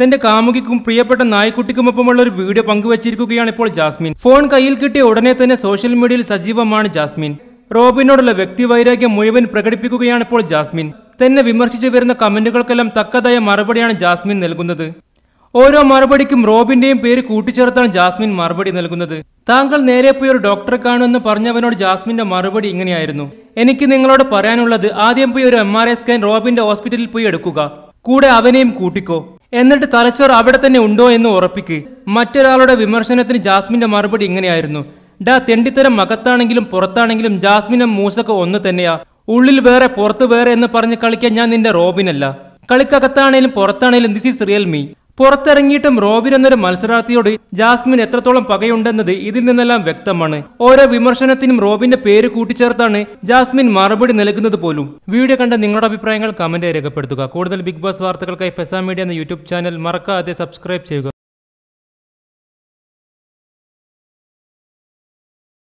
തന്റെ കാമുകിക്കും പ്രിയപ്പെട്ട നായ്ക്കുട്ടിക്കുമൊപ്പമുള്ള ഒരു വീഡിയോ പങ്കുവച്ചിരിക്കുകയാണ് ഇപ്പോൾ ജാസ്മിൻ ഫോൺ കയ്യിൽ കിട്ടിയ ഉടനെ തന്നെ സോഷ്യൽ മീഡിയയിൽ സജീവമാണ് ജാസ്മിൻ റോബിനോടുള്ള വ്യക്തിവൈരാഗ്യം മുഴുവൻ പ്രകടിപ്പിക്കുകയാണ് ഇപ്പോൾ ജാസ്മിൻ തന്നെ വിമർശിച്ചു വരുന്ന കമന്റുകൾക്കെല്ലാം തക്കതായ മറുപടിയാണ് ജാസ്മിൻ നൽകുന്നത് ഓരോ മറുപടിക്കും റോബിന്റെയും പേര് കൂട്ടിച്ചേർത്താണ് ജാസ്മിൻ മറുപടി നൽകുന്നത് താങ്കൾ നേരെ പോയി ഒരു ഡോക്ടറെ കാണുമെന്ന് പറഞ്ഞവനോട് ജാസ്മിന്റെ മറുപടി ഇങ്ങനെയായിരുന്നു എനിക്ക് നിങ്ങളോട് പറയാനുള്ളത് ആദ്യം പോയി ഒരു എം ആർ ഐ സ്കാൻ റോബിന്റെ ഹോസ്പിറ്റലിൽ പോയി എടുക്കുക കൂടെ അവനെയും കൂട്ടിക്കോ എന്നിട്ട് തലച്ചോർ അവിടെ തന്നെ ഉണ്ടോ എന്ന് ഉറപ്പിക്ക് മറ്റൊരാളുടെ വിമർശനത്തിന് ജാസ്മിന്റെ മറുപടി ഇങ്ങനെയായിരുന്നു ഡാ തെണ്ടിത്തരം മകത്താണെങ്കിലും പുറത്താണെങ്കിലും ജാസ്മിനും മൂസൊക്കെ ഒന്ന് തന്നെയാ ഉള്ളിൽ വേറെ പുറത്ത് വേറെ എന്ന് പറഞ്ഞ് കളിക്കാൻ ഞാൻ നിന്റെ റോബിനല്ല കളിക്കകത്താണേലും പുറത്താണേലും ദിസ് ഈസ് റിയൽ മീ പുറത്തിറങ്ങിയിട്ടും റോബിൻ എന്നൊരു മത്സരാർത്ഥിയോട് ജാസ്മിൻ എത്രത്തോളം പകയുണ്ടെന്നത് ഇതിൽ നിന്നെല്ലാം വ്യക്തമാണ് ഓരോ വിമർശനത്തിനും റോബിന്റെ പേര് കൂട്ടിച്ചേർത്താണ് ജാസ്മിൻ മറുപടി നൽകുന്നത് പോലും വീഡിയോ കണ്ട നിങ്ങളുടെ അഭിപ്രായങ്ങൾ കമന്റ് രേഖപ്പെടുത്തുക കൂടുതൽ ബിഗ് ബോസ് വാർത്തകൾക്കായി ഫെസാ മീഡിയ എന്ന യൂട്യൂബ് ചാനൽ മറക്കാതെ സബ്സ്ക്രൈബ് ചെയ്യുക